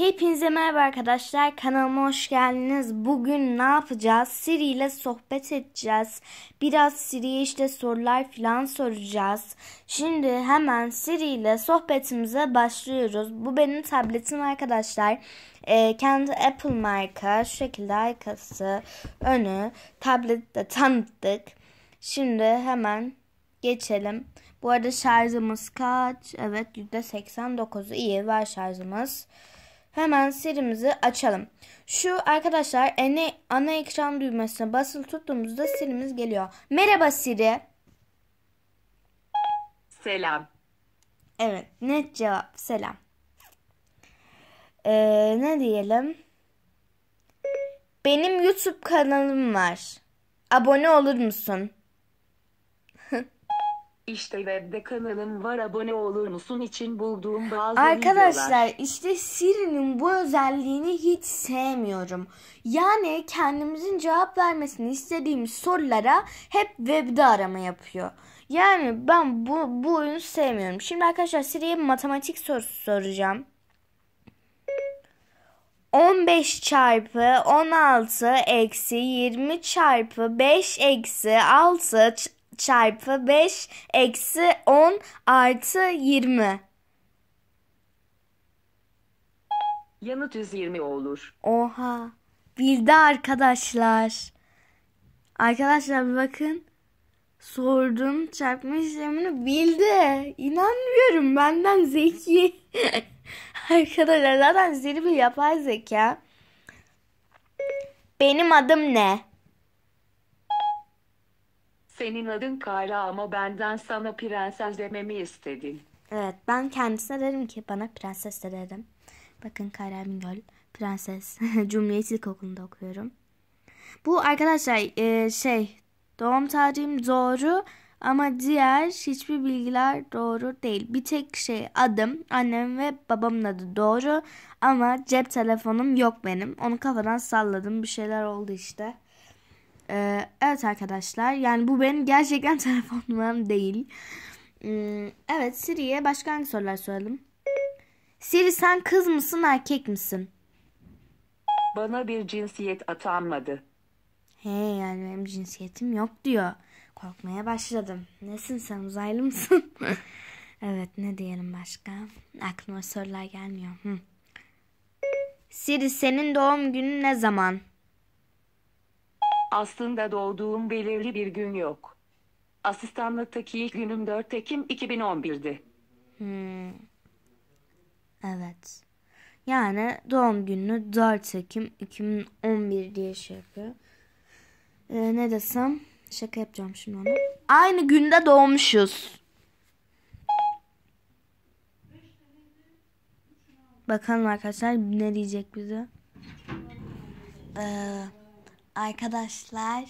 Hepinize merhaba arkadaşlar. Kanalıma hoş geldiniz. Bugün ne yapacağız? Siri ile sohbet edeceğiz. Biraz Siri'ye işte sorular falan soracağız. Şimdi hemen Siri ile sohbetimize başlıyoruz. Bu benim tabletim arkadaşlar. E, kendi Apple marka. Şu şekilde arkası, önü. Tablette tanıttık. Şimdi hemen geçelim. Bu arada şarjımız kaç? Evet %89 iyi var şarjımız. Hemen serimizi açalım. Şu arkadaşlar ana, ana ekran düğmesine basılı tuttuğumuzda Siri'miz geliyor. Merhaba Siri. Selam. Evet net cevap selam. Ee, ne diyelim? Benim YouTube kanalım var. Abone olur musun? İşte webde kanalım var abone olur musun için bulduğum bazı Arkadaşlar videolar. işte Siri'nin bu özelliğini hiç sevmiyorum. Yani kendimizin cevap vermesini istediğim sorulara hep webde arama yapıyor. Yani ben bu, bu oyunu sevmiyorum. Şimdi arkadaşlar Siri'ye matematik sorusu soracağım. 15 çarpı 16 eksi 20 çarpı 5 eksi 6 çarpı 5 eksi 10 artı 20. Yanıt 120 olur. Oha. Bildi arkadaşlar. Arkadaşlar bir bakın. Sordum çarpma işlemini bildi. İnanmıyorum benden zeki. arkadaşlar zaten zirve yapay zeka. Benim adım ne? Senin adın Kara ama benden sana prenses dememi istedin. Evet ben kendisine derim ki bana prenses de derim. Bakın Kara Mingöl prenses. Cumhuriyet İlkokulu'nda okuyorum. Bu arkadaşlar e, şey doğum tarihim doğru ama diğer hiçbir bilgiler doğru değil. Bir tek şey adım annem ve babamın adı doğru ama cep telefonum yok benim. Onu kafadan salladım bir şeyler oldu işte. Ee, Evet arkadaşlar yani bu benim gerçekten telefon numaram değil. Hmm, evet Siri'ye başka hangi sorular soralım? Siri sen kız mısın erkek misin? Bana bir cinsiyet atanmadı. He yani benim cinsiyetim yok diyor. Korkmaya başladım. Nesin sen uzaylı mısın? evet ne diyelim başka? Aklıma sorular gelmiyor. Hı. Siri senin doğum günün ne zaman? Aslında doğduğum belirli bir gün yok. Asistanlıktaki ilk günüm 4 Ekim 2011'di. Hmm. Evet. Yani doğum gününü 4 Ekim 2011 diye şey yapıyor. Ee, ne desem şaka yapacağım şimdi ona. Aynı günde doğmuşuz. Bakalım arkadaşlar ne diyecek bize. Eee... Arkadaşlar.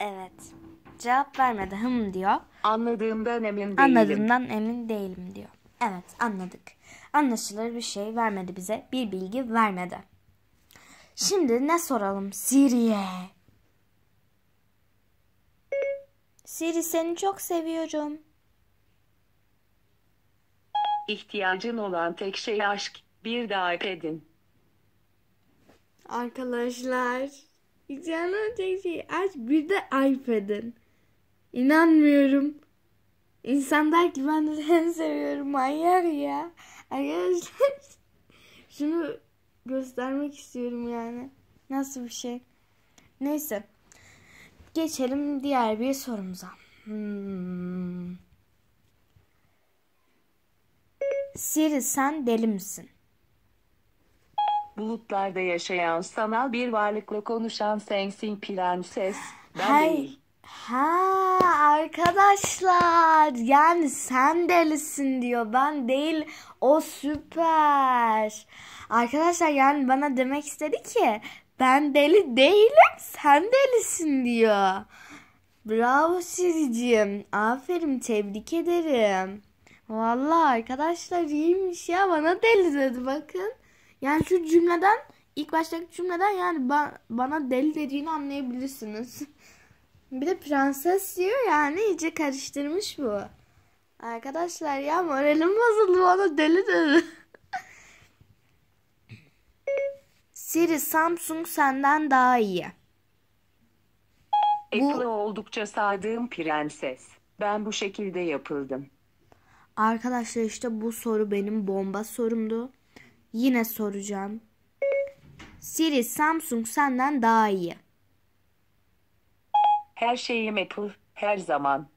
Evet. Cevap vermedi hım diyor. Anladığımdan emin değilim. Anladığımdan emin değilim diyor. Evet anladık. Anlaşılır bir şey vermedi bize. Bir bilgi vermedi. Şimdi ne soralım Siri'ye? Siri seni çok seviyorum. İhtiyacın olan tek şey aşk. Bir daha edin. Arkadaşlar. İnsan olacak şey aç bir de iPad'in. İnanmıyorum. İnsan der ki ben de seni seviyorum manyak ya. Arkadaşlar şunu göstermek istiyorum yani. Nasıl bir şey. Neyse. Geçelim diğer bir sorumuza. Hmm. Siri sen deli misin? bulutlarda yaşayan sanal bir varlıkla konuşan Sensing Prenses. Ben Hey. Ha arkadaşlar yani sen delisin diyor ben değil o süper. Arkadaşlar yani bana demek istedi ki ben deli değilim sen delisin diyor. Bravo Siricim aferin tebrik ederim. Vallahi arkadaşlar iyiymiş ya bana deli dedi bakın. Yani şu cümleden ilk baştaki cümleden yani ba bana deli dediğini anlayabilirsiniz. bir de prenses diyor yani iyice karıştırmış bu. Arkadaşlar ya moralim bozuldu bana deli dedi. Siri Samsung senden daha iyi. Apple'a bu... oldukça sadığım prenses. Ben bu şekilde yapıldım. Arkadaşlar işte bu soru benim bomba sorumdu. Yine soracağım. Siri Samsung senden daha iyi. Her şeyim Apple her zaman.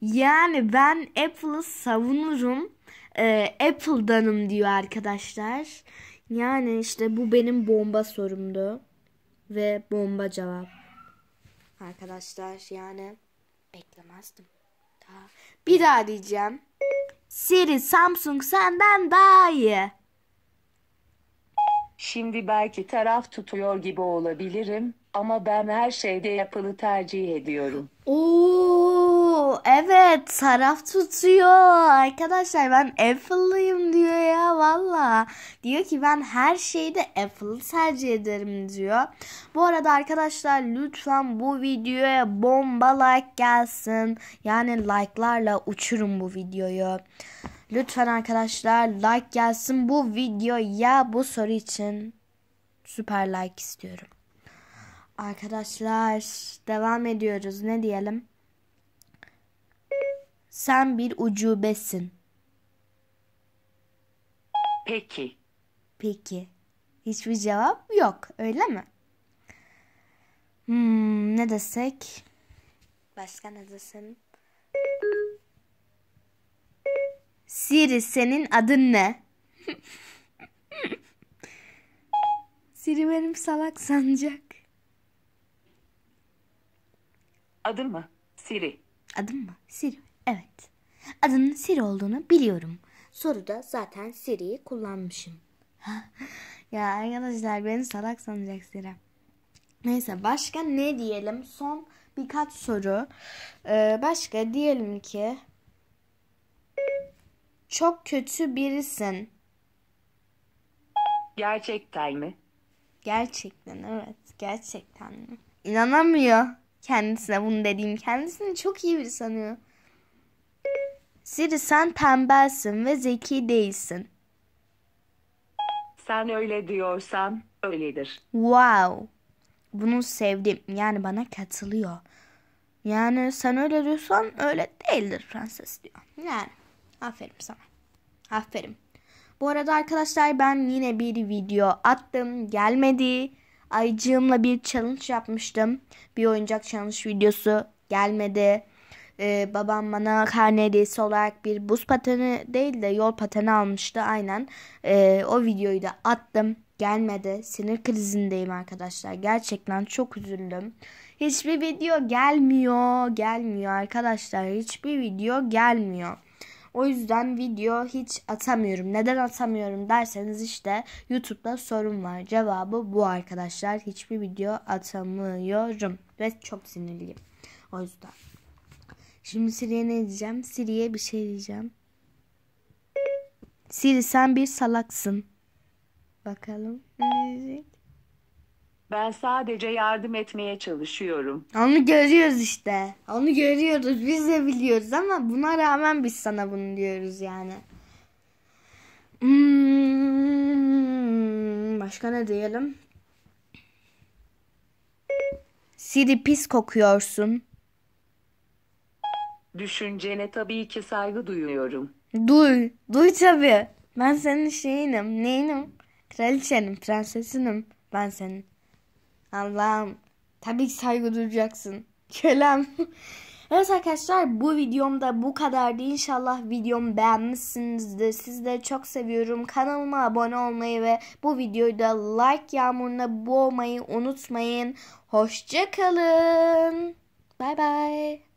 Yani ben Apple'ı savunurum. Ee, Apple'danım diyor arkadaşlar. Yani işte bu benim bomba sorumdu. Ve bomba cevap. Arkadaşlar yani beklemezdim. Daha. Bir daha diyeceğim. Siri Samsung senden daha iyi. Şimdi belki taraf tutuyor gibi olabilirim ama ben her şeyde yapılı tercih ediyorum. Oo evet taraf tutuyor. Arkadaşlar ben Apple'lıyım diyor ya valla. Diyor ki ben her şeyde Apple'ı tercih ederim diyor. Bu arada arkadaşlar lütfen bu videoya bomba like gelsin. Yani like'larla uçurun bu videoyu. Lütfen arkadaşlar like gelsin bu videoya bu soru için süper like istiyorum. Arkadaşlar devam ediyoruz. Ne diyelim? Sen bir ucubesin. Peki. Peki. Hiçbir cevap yok. Öyle mi? Hmm, ne desek? Başka ne desem? Siri senin adın ne? Siri benim salak sancak. Adın mı? Siri. Adın mı? Siri. Evet. Adının Siri olduğunu biliyorum. Soruda zaten Siri'yi kullanmışım. ya arkadaşlar beni salak sanacak Siri. Neyse başka ne diyelim? Son birkaç soru. Ee, başka diyelim ki çok kötü birisin. Gerçekten mi? Gerçekten evet. Gerçekten mi? İnanamıyor kendisine bunu dediğim. Kendisini çok iyi biri sanıyor. Siri sen tembelsin ve zeki değilsin. Sen öyle diyorsan öyledir. Wow. Bunu sevdim. Yani bana katılıyor. Yani sen öyle diyorsan öyle değildir prenses diyor. Yani. Aferin sana. Aferin. Bu arada arkadaşlar ben yine bir video attım. Gelmedi. Aycığımla bir challenge yapmıştım. Bir oyuncak challenge videosu gelmedi. Ee, babam bana karne hediyesi olarak bir buz pateni değil de yol pateni almıştı aynen. Ee, o videoyu da attım. Gelmedi. Sinir krizindeyim arkadaşlar. Gerçekten çok üzüldüm. Hiçbir video gelmiyor. Gelmiyor arkadaşlar. Hiçbir video gelmiyor. O yüzden video hiç atamıyorum. Neden atamıyorum derseniz işte YouTube'da sorun var. Cevabı bu arkadaşlar. Hiçbir video atamıyorum. Ve çok sinirliyim. O yüzden. Şimdi Siri'ye ne diyeceğim? Siri'ye bir şey diyeceğim. Siri sen bir salaksın. Bakalım ne diyecek? Ben sadece yardım etmeye çalışıyorum. Onu görüyoruz işte. Onu görüyoruz. Biz de biliyoruz ama buna rağmen biz sana bunu diyoruz yani. Hmm, başka ne diyelim? Siri pis kokuyorsun. Düşüncene tabii ki saygı duyuyorum. Duy. Duy tabii. Ben senin şeyinim, neyinim? Kraliçenim, prensesinim. Ben senin. Allah'ım tabii ki saygı duyacaksın. Kölem. evet arkadaşlar bu videomda bu kadardı. İnşallah videomu beğenmişsinizdir. Sizi de çok seviyorum. Kanalıma abone olmayı ve bu videoyu da like yağmuruna boğmayı unutmayın. Hoşçakalın. Bay bay.